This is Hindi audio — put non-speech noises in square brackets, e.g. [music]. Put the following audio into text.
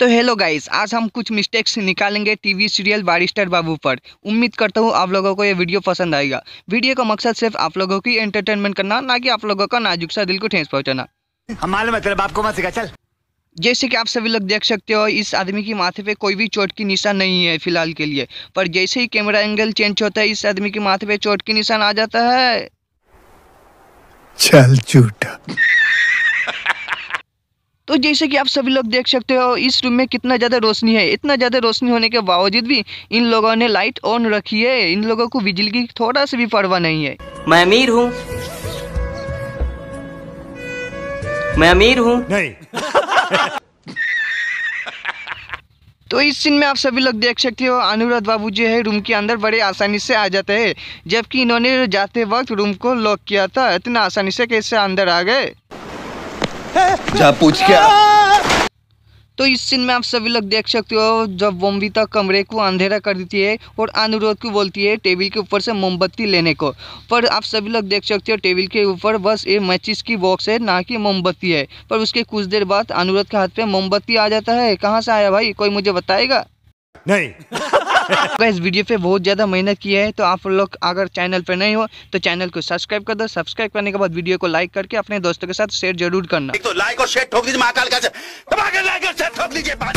तो हेलो गाइस आज हम कुछ मिस्टेक्स निकालेंगे टीवी सीरियल बारिस्टर बाबू पर उम्मीद करता हूँ आप लोगों को ये वीडियो पसंद आएगा वीडियो का मकसद सिर्फ आप लोगों की एंटरटेनमेंट करना ना कि आप लोगों का नाजुक सा दिल को ठेस पहुँचाना आपको मत सिखा चल जैसे कि आप सभी लोग देख सकते हो इस आदमी की माथे पे कोई भी चोट की निशान नहीं है फिलहाल के लिए पर जैसे ही कैमरा एंगल चेंज होता है इस आदमी की माथे पे चोट की निशान आ जाता है चल झूठा तो जैसे कि आप सभी लोग देख सकते हो इस रूम में कितना ज़्यादा रोशनी है इतना ज़्यादा रोशनी होने के बावजूद भी इन लोगों ने लाइट ऑन रखी है इन लोगों को बिजली की थोड़ा सा भी परवाह नहीं है मैं अमीर हूँ मैं अमीर हूँ नहीं [laughs] तो इस सीन में आप सभी लोग देख सकते हो अनुराध बाबू जो है रूम के अंदर बड़े आसानी से आ जाते हैं जबकि इन्होंने जाते वक्त रूम को लॉक किया था इतना आसानी से कैसे अंदर आ गए [laughs] जा पूछ क्या तो इस सीन में आप सभी लोग देख सकते हो जब वोमविता कमरे को अंधेरा कर देती है और अनुरोध को बोलती है टेबल के ऊपर से मोमबत्ती लेने को पर आप सभी लोग देख सकते हो टेबल के ऊपर बस ये मैचिस की बॉक्स है ना कि मोमबत्ती है पर उसके कुछ देर बाद अनुरोध के हाथ पे मोमबत्ती आ जाता है कहाँ से आया भाई कोई मुझे बताएगा नहीं [laughs] [laughs] इस वीडियो पे बहुत ज़्यादा मेहनत की है तो आप लोग अगर चैनल पे नहीं हो तो चैनल को सब्सक्राइब कर दो सब्सक्राइब करने के बाद वीडियो को लाइक करके अपने दोस्तों के साथ शेयर जरूर करना तो लाइक और शेयर ठोक दीजिए महाकाल का